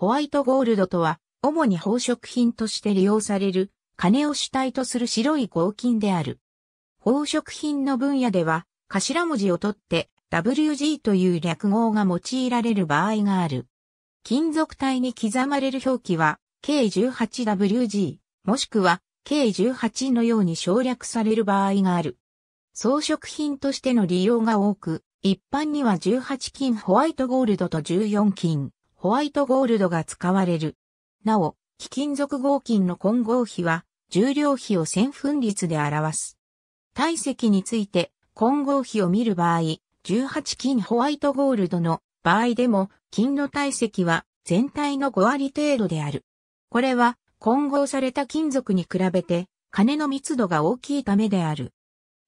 ホワイトゴールドとは、主に宝飾品として利用される、金を主体とする白い合金である。宝飾品の分野では、頭文字を取って WG という略語が用いられる場合がある。金属体に刻まれる表記は、k 18WG、もしくは、k 18のように省略される場合がある。装飾品としての利用が多く、一般には18金ホワイトゴールドと14金ホワイトゴールドが使われる。なお、貴金属合金の混合比は、重量比を千分率で表す。体積について、混合比を見る場合、18金ホワイトゴールドの場合でも、金の体積は全体の5割程度である。これは、混合された金属に比べて、金の密度が大きいためである。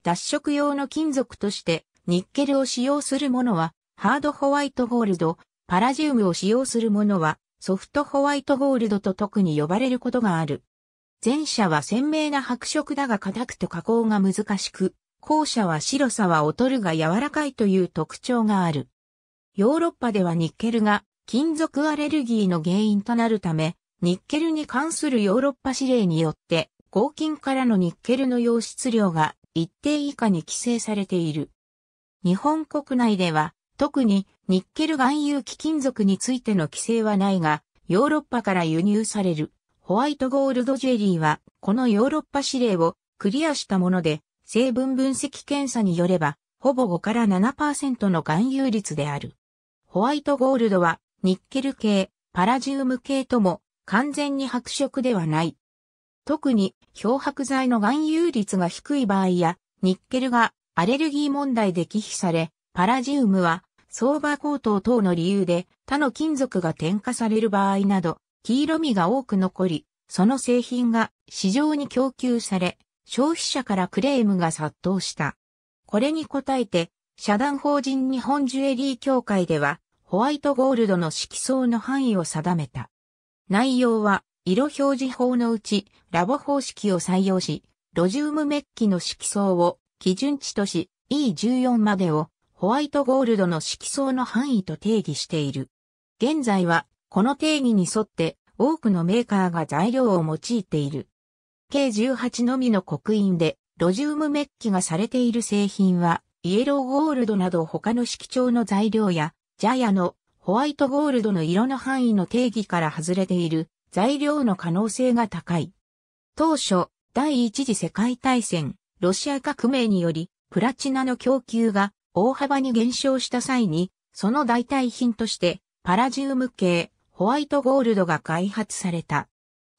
脱色用の金属として、ニッケルを使用するものは、ハードホワイトゴールド、パラジウムを使用するものは、ソフトホワイトゴールドと特に呼ばれることがある。前者は鮮明な白色だが硬くて加工が難しく、後者は白さは劣るが柔らかいという特徴がある。ヨーロッパではニッケルが金属アレルギーの原因となるため、ニッケルに関するヨーロッパ指令によって、合金からのニッケルの溶質量が一定以下に規制されている。日本国内では特にニッケル含有貴金属についての規制はないが、ヨーロッパから輸入されるホワイトゴールドジェリーは、このヨーロッパ指令をクリアしたもので、成分分析検査によれば、ほぼ5から7%の含有率である。ホワイトゴールドは、ニッケル系、パラジウム系とも、完全に白色ではない。特に、漂白剤の含有率が低い場合や、ニッケルがアレルギー問題で忌避され、パラジウムは相場高騰等の理由で他の金属が添加される場合など、黄色みが多く残り、その製品が市場に供給され、消費者からクレームが殺到した。これに応えて、社団法人日本ジュエリー協会では、ホワイトゴールドの色相の範囲を定めた。内容は、色表示法のうち、ラボ方式を採用し、ロジウムメッキの色相を基準値とし、E14 までをホワイトゴールドの色相の範囲と定義している。現在は、この定義に沿って多くのメーカーが材料を用いている。計18のみの刻印で、ロジウムメッキがされている製品は、イエローゴールドなど他の色調の材料や、ジャヤのホワイトゴールドの色の範囲の定義から外れている材料の可能性が高い。当初、第一次世界大戦、ロシア革命により、プラチナの供給が大幅に減少した際に、その代替品として、パラジウム系、ホワイトゴールドが開発された。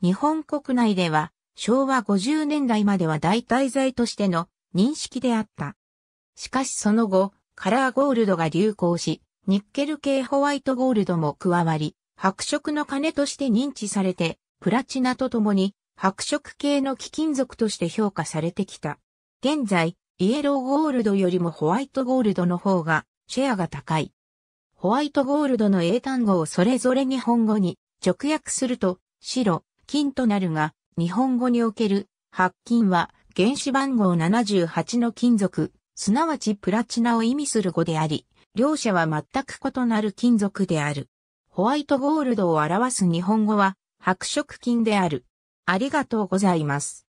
日本国内では、昭和50年代までは代替剤としての認識であった。しかしその後、カラーゴールドが流行し、ニッケル系ホワイトゴールドも加わり、白色の金として認知されて、プラチナとともに白色系の貴金属として評価されてきた。現在、イエローゴールドよりもホワイトゴールドの方がシェアが高い。ホワイトゴールドの英単語をそれぞれ日本語に直訳すると白、金となるが、日本語における白金は原子番号78の金属、すなわちプラチナを意味する語であり、両者は全く異なる金属である。ホワイトゴールドを表す日本語は白色金である。ありがとうございます。